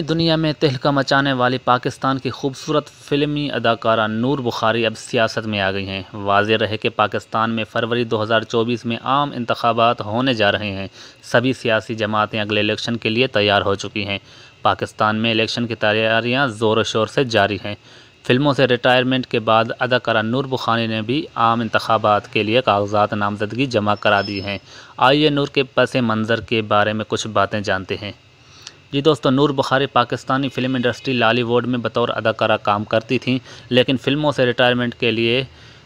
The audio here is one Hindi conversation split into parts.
दुनिया में तहलका मचाने वाली पाकिस्तान की खूबसूरत फिल्मी अदाकारा नूर बुखारी अब सियासत में आ गई हैं वाज रहे कि पाकिस्तान में फरवरी 2024 में आम इंतबात होने जा रहे हैं सभी सियासी जमातें अगले इलेक्शन के लिए तैयार हो चुकी हैं पाकिस्तान में इलेक्शन की तैयारियां ज़ोर शोर से जारी हैं फिल्मों से रिटायरमेंट के बाद अदाकारा नूर बुखानी ने भी आम इंतबात के लिए कागजात नामजदगी जमा करा दी हैं आइए नूर के पस मंज़र के बारे में कुछ बातें जानते हैं जी दोस्तों नूर बुखारी पाकिस्तानी फिल्म इंडस्ट्री लालीवुड में बतौर अदाकारा काम करती थीं लेकिन फिल्मों से रिटायरमेंट के लिए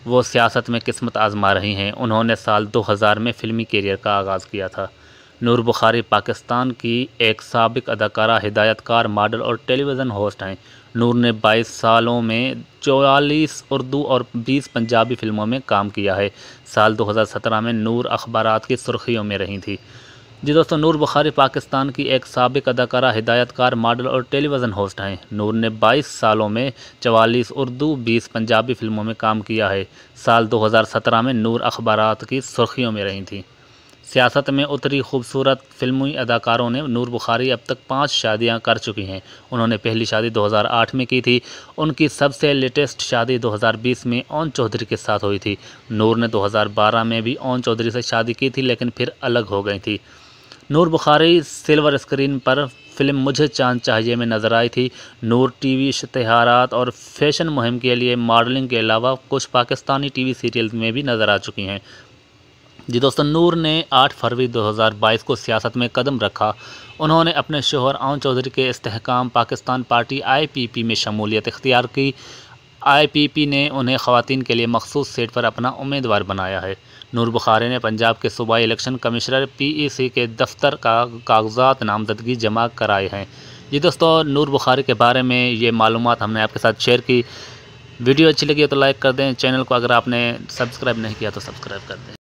वो सियासत में किस्मत आजमा रही हैं उन्होंने साल 2000 में फिल्मी करियर का आगाज़ किया था नूर बुखारी पाकिस्तान की एक सबक अदाकारा हिदायतकार मॉडल और टेलीविज़न होस्ट हैं नूर ने 22 सालों में चौवालीस उर्दू और 20 पंजाबी फिल्मों में काम किया है साल 2017 में नूर अखबार की सुर्खियों में रही थी जी दोस्तों नूर बुखारी पाकिस्तान की एक सबक अदाकारा हिदायतकार मॉडल और टेलीविज़न होस्ट हैं नूर ने 22 सालों में 44 उर्दू 20 पंजाबी फिल्मों में काम किया है साल 2017 में नूर अखबार की सुर्खियों में रही थी सियासत में उतरी खूबसूरत फिल्मी अदाकारों ने नूर बुखारी अब तक पाँच शादियाँ कर चुकी हैं उन्होंने पहली शादी दो में की थी उनकी सबसे लेटेस्ट शादी दो में ओन चौधरी के साथ हुई थी नूर ने दो में भी ओन चौधरी से शादी की थी लेकिन फिर अलग हो गई थी नूर बुखारी सिल्वर स्क्रीन पर फिल्म मुझे चांद चाहिए में नज़र आई थी नूर टीवी इश्तहारात और फैशन मुहिम के लिए मॉडलिंग के अलावा कुछ पाकिस्तानी टीवी सीरियल में भी नज़र आ चुकी हैं जी दोस्तों नूर ने 8 फरवरी 2022 को सियासत में कदम रखा उन्होंने अपने शोहर आउन चौधरी के इस्तेकाम पाकिस्तान पार्टी आईपीपी में शमूलियत इख्तियार की आईपीपी ने उन्हें खवतिन के लिए मखसूस सीट पर अपना उम्मीदवार बनाया है नूर बुखारी ने पंजाब के सूबाई इलेक्शन कमिश्नर पीईसी के दफ्तर का कागजात नामजदगी जमा कराए हैं जी दोस्तों नूर बुखारी के बारे में ये मालूम हमने आपके साथ शेयर की वीडियो अच्छी लगी तो लाइक कर दें चैनल को अगर आपने सब्सक्राइब नहीं किया तो सब्सक्राइब कर दें